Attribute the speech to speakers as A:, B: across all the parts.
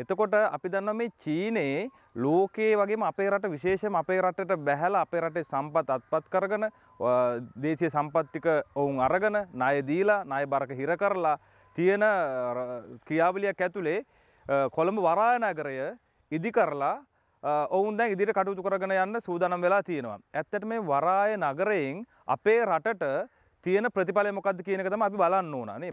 A: එතකොට අපි දන්නවා මේ චීනයේ ලෝකයේ වගේම අපේ රට විශේෂයෙන්ම අපේ රටට බැහැලා අපේ රටේ සම්පත් අත්පත් කරගෙන දේශීය සම්පත් ටික ඔවුන් අරගෙන ණය දීලා ණය බරක හිර කරලා තියෙන ක්‍රියාවලියක් ඇතුලේ කොළඹ වරායනගරය ඉදි කරලා ඔවුන් දැන් ඉදිරියට කටයුතු කරගෙන යන්න සූදානම් වෙලා තියෙනවා. ඇත්තට මේ වරාය නගරයෙන් අපේ රටට තියෙන ප්‍රතිඵලය මොකද්ද කියන එක තමයි අපි බලන්න ඕන නේ.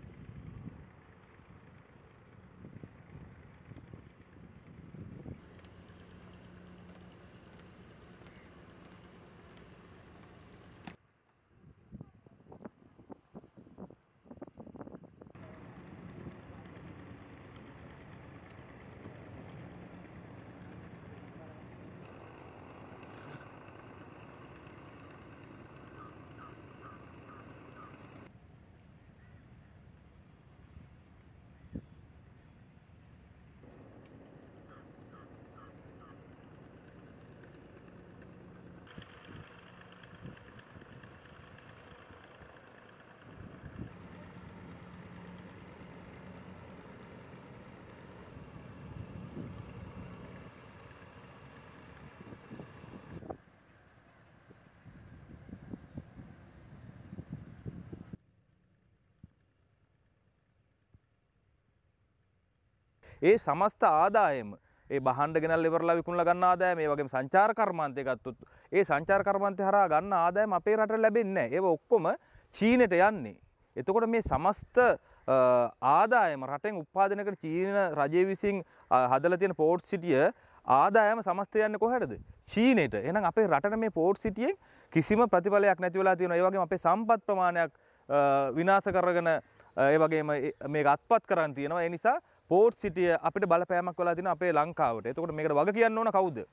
A: ඒ සමස්ත ආදායම ඒ බහන්ඩ ගෙනල් ඉවරලා විකුණලා ගන්න ආදායම ඒ වගේම සංචාර කර්මාන්තය ගත්තොත් ඒ සංචාර කර්මාන්තය හරහා ගන්න ආදායම අපේ රටට ලැබෙන්නේ නැහැ. ඒව ඔක්කොම චීනෙට යන්නේ. එතකොට මේ සමස්ත ආදායම රටෙන් උත්පාදනය කරන චීන රජය විසින් හදලා තියෙන පෝර්ට් සිටිය ආදායම සමස්ත යන්නේ කොහෙටද? චීනෙට. එහෙනම් අපේ රටට මේ පෝර්ට් සිටියෙන් කිසිම ප්‍රතිඵලයක් නැති වෙලා තියෙනවා. ඒ වගේම අපේ සම්පත් ප්‍රමාණයක් විනාශ කරගෙන ඒ වගේම මේක අත්පත් කරන් තියෙනවා. ඒ නිසා පෝට් සිටිය අපිට බලපෑමක් වෙලා තියෙනවා අපේ ලංකාවට. එතකොට මේකට වග කියන්න ඕන කවුද?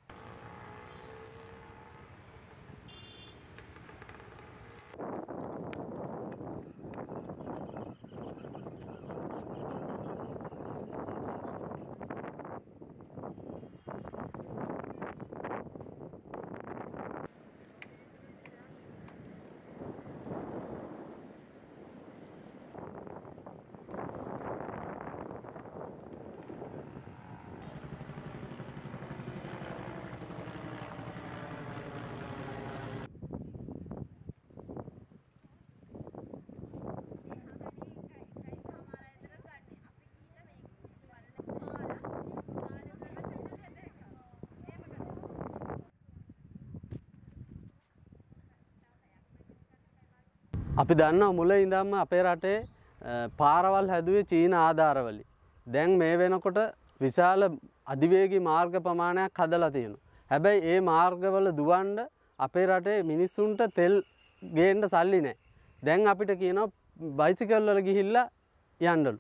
B: අපි දන්න මුල ඉඳම්ම අපේ රටේ පාරවල් හැදුවේ චීන ආධාරවලි. දැන් මේ වෙනකොට විශාල අධිවේගී මාර්ග ප්‍රමාණයක් හදලා තියෙනවා. හැබැයි ඒ මාර්ගවල දුවන්න අපේ රටේ මිනිස්සුන්ට තෙල් ගේන්න සල්ලි නැහැ. දැන් අපිට කියනවා බයිසිකල් වල ගිහිල්ලා යන්නලු.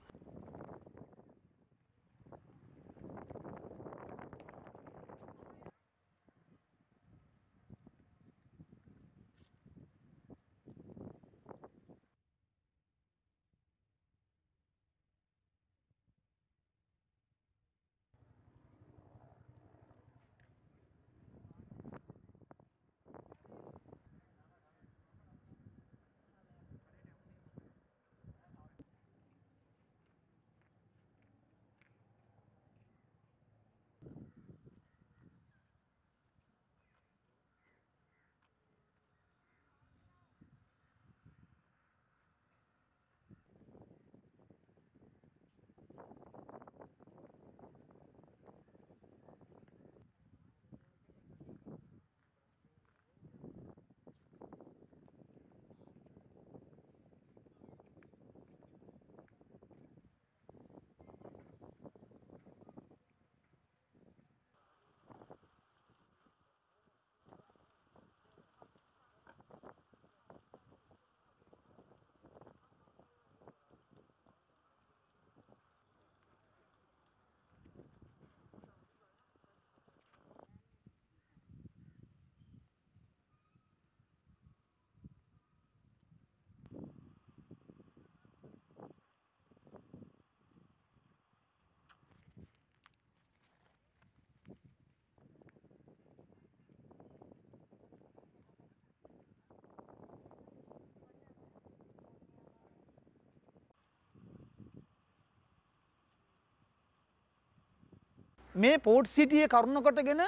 C: මේ පෝට් සිටියේ කරුණකොටගෙන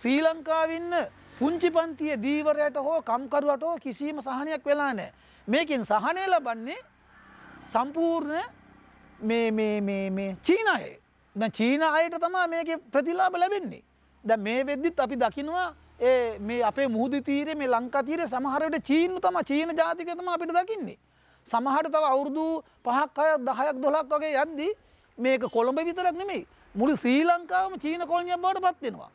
C: ශ්‍රී ලංකාවන්න පුංචි පන්තිය දීවරයට හෝ කම්කරුවට හෝ කිසිීම සහනයක් වෙලා නෑ. මේකින් සහනය ලබන්නේ සම්පූර්ණ චීනයේ. චීන අයට තමා මේක ප්‍රතිලාබ ලැබෙන්නේ. ද මේ වෙද්දිත් අපි දකිනවා ඒ මේ අපේ මුහුදු තීරේ මේ ලංකාතීරේ සමහරට චීන තම චීන ජාතික තම අපිට දකින්නේ. සමහරට තව අවුරුදු පහක් අය දහයක් දොලක් වගේ යද්දී මේක කොළඹ විතරක් නෙමෙයි මුළු ශ්‍රී ලංකාවම චීන කොලනියක් බවට පත්වෙනවා.